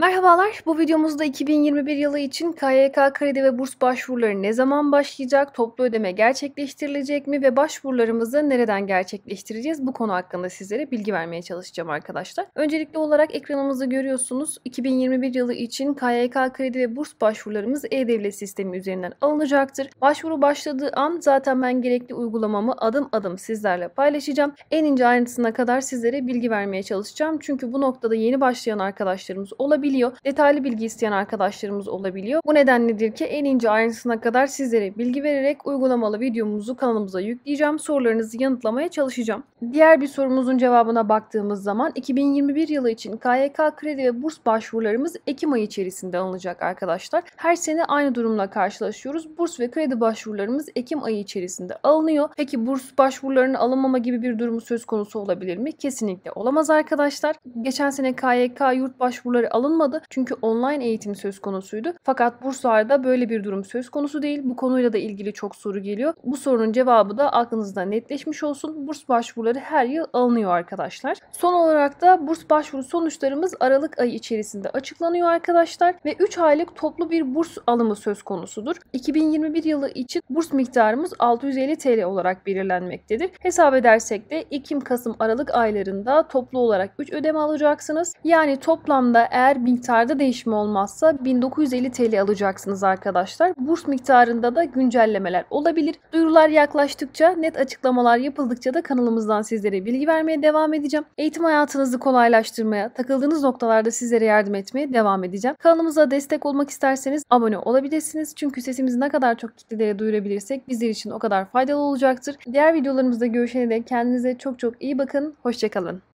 Merhabalar, bu videomuzda 2021 yılı için KYK kredi ve burs başvuruları ne zaman başlayacak, toplu ödeme gerçekleştirilecek mi ve başvurularımızı nereden gerçekleştireceğiz bu konu hakkında sizlere bilgi vermeye çalışacağım arkadaşlar. Öncelikli olarak ekranımızda görüyorsunuz 2021 yılı için KYK kredi ve burs başvurularımız e-devlet sistemi üzerinden alınacaktır. Başvuru başladığı an zaten ben gerekli uygulamamı adım adım sizlerle paylaşacağım. En ince ayrıntısına kadar sizlere bilgi vermeye çalışacağım çünkü bu noktada yeni başlayan arkadaşlarımız olabilir olabiliyor. Detaylı bilgi isteyen arkadaşlarımız olabiliyor. Bu nedenledir ki en ince ayrıntısına kadar sizlere bilgi vererek uygulamalı videomuzu kanalımıza yükleyeceğim. Sorularınızı yanıtlamaya çalışacağım. Diğer bir sorumuzun cevabına baktığımız zaman 2021 yılı için KYK kredi ve burs başvurularımız Ekim ayı içerisinde alınacak arkadaşlar. Her sene aynı durumla karşılaşıyoruz. Burs ve kredi başvurularımız Ekim ayı içerisinde alınıyor. Peki burs başvurularını alınmama gibi bir durumu söz konusu olabilir mi? Kesinlikle olamaz arkadaşlar. Geçen sene KYK yurt başvuruları alınmadı alınmadı. Çünkü online eğitim söz konusuydu. Fakat Bursa'da böyle bir durum söz konusu değil. Bu konuyla da ilgili çok soru geliyor. Bu sorunun cevabı da aklınızda netleşmiş olsun. Burs başvuruları her yıl alınıyor arkadaşlar. Son olarak da burs başvuru sonuçlarımız Aralık ayı içerisinde açıklanıyor arkadaşlar ve 3 aylık toplu bir burs alımı söz konusudur. 2021 yılı için burs miktarımız 650 TL olarak belirlenmektedir. Hesap edersek de Ekim, Kasım, Aralık aylarında toplu olarak 3 ödeme alacaksınız. Yani toplamda eğer miktarda değişim olmazsa 1950 TL alacaksınız arkadaşlar. Burs miktarında da güncellemeler olabilir. Duyurular yaklaştıkça, net açıklamalar yapıldıkça da kanalımızdan sizlere bilgi vermeye devam edeceğim. Eğitim hayatınızı kolaylaştırmaya, takıldığınız noktalarda sizlere yardım etmeye devam edeceğim. Kanalımıza destek olmak isterseniz abone olabilirsiniz. Çünkü sesimizi ne kadar çok kitlelere duyurabilirsek bizler için o kadar faydalı olacaktır. Diğer videolarımızda görüşene dek kendinize çok çok iyi bakın. Hoşçakalın.